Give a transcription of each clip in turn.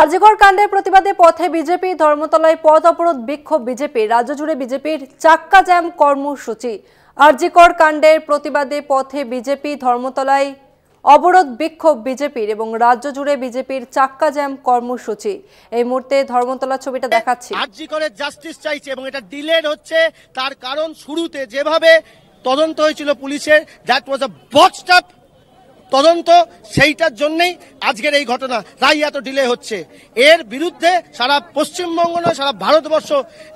আরজিকর কাণ্ডের প্রতিবাদে পথে বিজেপি ধর্মতলায় পথ অবরোধ বিক্ষোভ বিজেপি রাজ্য জুড়ে বিজেপির চাক্কা জ্যাম কর্মসূচি আরজিকর কাণ্ডের প্রতিবাদে পথে বিজেপি ধর্মতলায় অবরোধ বিক্ষোভ বিজেপির এবং রাজ্য জুড়ে বিজেপির চাক্কা জ্যাম কর্মসূচি এই মুহূর্তে ধর্মতলা ছবিটা দেখাচ্ছি আরজি জাস্টিস চাইছে এবং এটা ডিলেড হচ্ছে তার কারণ শুরুতে যেভাবে তদন্ত হয়েছিল পুলিশের that was a boxed up তদন্ত সেইটার জন্যেই আজকের এই ঘটনা তাই এত ডিলে হচ্ছে এর বিরুদ্ধে সারা পশ্চিমবঙ্গ নয় সারা ভারতবর্ষ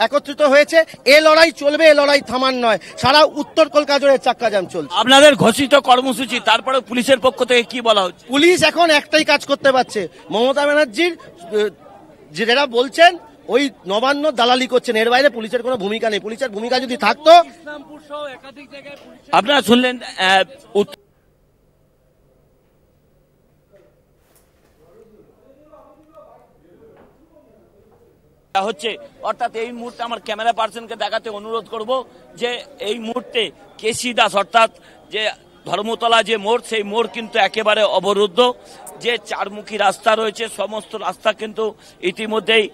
একত্রিত হয়েছে এ লড়াই চলবে এ লড়াই থামান নয় সারা উত্তর কলকাতা জুড়ে চাক্কা জাম চলছে আপনাদের ঘোষিত কর্মসূচি তারপরে পুলিশের পক্ষ থেকে কি বলা হচ্ছে পুলিশ এখন একটাই কাজ করতে পারছে মমতা ব্যানার্জির যেটা বলছেন ওই নবান্ন দালালি করছেন এর বাইরে পুলিশের কোনো ভূমিকা নেই পুলিশের ভূমিকা যদি থাকতো আপনারা শুনলেন হচ্ছে অর্থাৎ এই মুহূর্তে আমার ক্যামেরা পার্সনকে দেখাতে অনুরোধ করব যে এই মুহূর্তে কেসি দাস অর্থাৎ যে ধর্মতলা যে মোড় সেই মোড় কিন্তু একেবারে অবরুদ্ধ যে চারমুখী রাস্তা রয়েছে সমস্ত রাস্তা কিন্তু ইতিমধ্যেই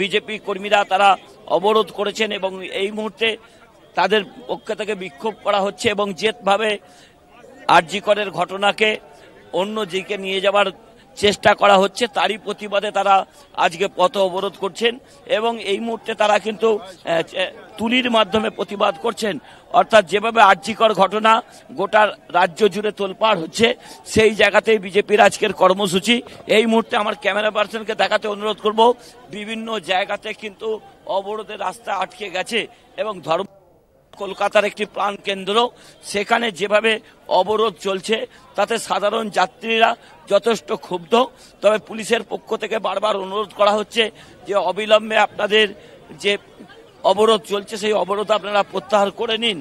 বিজেপি কর্মীরা তারা অবরোধ করেছেন এবং এই মুহূর্তে তাদের পক্ষ থেকে বিক্ষোভ করা হচ্ছে এবং যেভাবে আর্যিকরের করের ঘটনাকে অন্য দিকে নিয়ে যাওয়ার চেষ্টা করা হচ্ছে তারই প্রতিবাদে তারা আজকে পথ অবরোধ করছেন এবং এই মুহূর্তে তারা কিন্তু তুলির মাধ্যমে প্রতিবাদ করছেন অর্থাৎ যেভাবে আর্যিকর ঘটনা গোটা রাজ্য জুড়ে তোলপাড় হচ্ছে সেই জায়গাতেই বিজেপির আজকের কর্মসূচি এই মুহূর্তে আমার ক্যামেরা পার্সনকে দেখাতে অনুরোধ করব বিভিন্ন জায়গাতে কিন্তু অবরোধের রাস্তা আটকে গেছে এবং ধর্ম কলকাতার একটি প্রাণকেন্দ্র সেখানে যেভাবে অবরোধ চলছে তাতে সাধারণ যাত্রীরা যথেষ্ট ক্ষুব্ধ তবে পুলিশের পক্ষ থেকে বারবার অনুরোধ করা হচ্ছে যে অবিলম্বে আপনাদের যে অবরোধ চলছে সেই অবরোধ আপনারা প্রত্যাহার করে নিন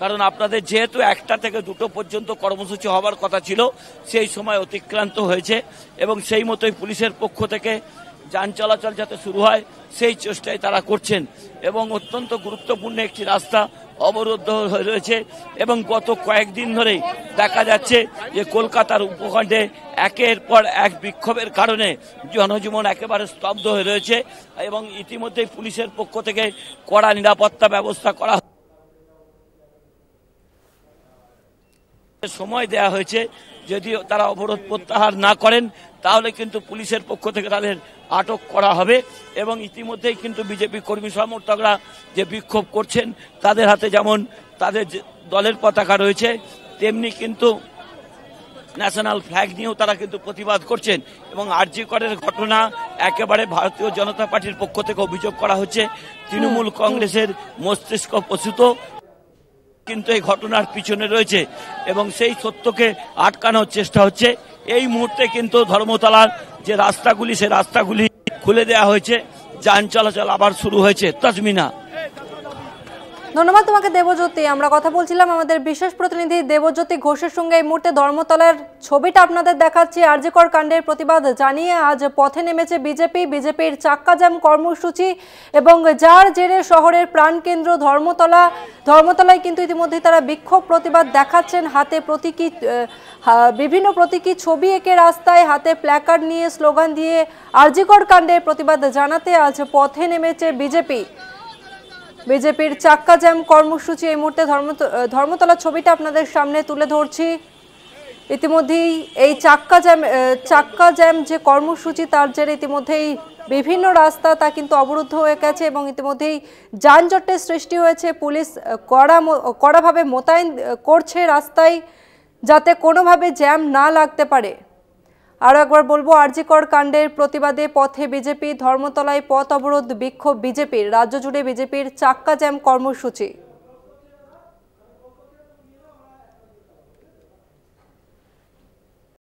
কারণ আপনাদের যেহেতু একটা থেকে দুটো পর্যন্ত কর্মসূচি হওয়ার কথা ছিল সেই সময় অতিক্রান্ত হয়েছে এবং সেই মতোই পুলিশের পক্ষ থেকে যান চলাচল যাতে শুরু হয় সেই চেষ্টাই তারা করছেন এবং অত্যন্ত গুরুত্বপূর্ণ একটি রাস্তা অবরুদ্ধ রয়েছে এবং গত কয়েকদিন ধরেই দেখা যাচ্ছে যে কলকাতার উপখণ্ডে একের পর এক বিক্ষোভের কারণে জনজীবন একেবারে স্তব্ধ হয়ে রয়েছে এবং ইতিমধ্যেই পুলিশের পক্ষ থেকে কড়া নিরাপত্তা ব্যবস্থা করা সময় দেয়া হয়েছে যদি তারা অবরোধ প্রত্যাহার না করেন তাহলে কিন্তু পুলিশের পক্ষ থেকে তাদের আটক করা হবে এবং ইতিমধ্যেই কিন্তু বিজেপি কর্মী সমর্থকরা যে বিক্ষোভ করছেন তাদের হাতে যেমন তাদের দলের পতাকা রয়েছে তেমনি কিন্তু ন্যাশনাল ফ্ল্যাগ নিয়েও তারা কিন্তু প্রতিবাদ করছেন এবং আরজি করের ঘটনা একেবারে ভারতীয় জনতা পার্টির পক্ষ থেকে অভিযোগ করা হচ্ছে তৃণমূল কংগ্রেসের মস্তিষ্ক প্রসূত কিন্তু এই ঘটনার পিছনে রয়েছে এবং সেই সত্যকে আটকানোর চেষ্টা হচ্ছে এই মুহূর্তে কিন্তু ধর্মতলার যে রাস্তাগুলি সে রাস্তাগুলি খুলে দেয়া হয়েছে যান চলাচল আবার শুরু হয়েছে তাজমিনা ধন্যবাদ তোমাকে দেবজ্যোতি আমরা কথা বলছিলাম আমাদের বিশেষ প্রতিনিধি দেবজ্যোতি ঘোষের সঙ্গে এই মুহূর্তে ধর্মতলার ছবিটা আপনাদের দেখাচ্ছি আর্যকর কাণ্ডের প্রতিবাদ জানিয়ে আজ পথে নেমেছে বিজেপি বিজেপির চাক্কা জ্যাম কর্মসূচি এবং যার জেরে শহরের প্রাণকেন্দ্র ধর্মতলা ধর্মতলায় কিন্তু ইতিমধ্যে তারা বিক্ষোভ প্রতিবাদ দেখাচ্ছেন হাতে প্রতীকী বিভিন্ন প্রতীকী ছবি এঁকে রাস্তায় হাতে প্ল্যাকার্ড নিয়ে স্লোগান দিয়ে আরজিকর কাণ্ডে প্রতিবাদ জানাতে আজ পথে নেমেছে বিজেপি বিজেপির চাক্কা জ্যাম কর্মসূচি এই মুহূর্তে ধর্মতলা ছবিটা আপনাদের সামনে তুলে ধরছি ইতিমধ্যেই এই চাক্কা জ্যাম চাক্কা জ্যাম যে কর্মসূচি তার জেরে ইতিমধ্যেই বিভিন্ন রাস্তা তা কিন্তু অবরুদ্ধ হয়ে গেছে এবং ইতিমধ্যেই যানজটের সৃষ্টি হয়েছে পুলিশ কড়া কড়াভাবে মোতায়েন করছে রাস্তায় যাতে কোনোভাবে জ্যাম না লাগতে পারে আরও একবার বলবো আরজিকর কাণ্ডের প্রতিবাদে পথে বিজেপি ধর্মতলায় পথ অবরোধ বিক্ষোভ বিজেপির রাজ্য জুড়ে বিজেপির চাক্কা জ্যাম কর্মসূচি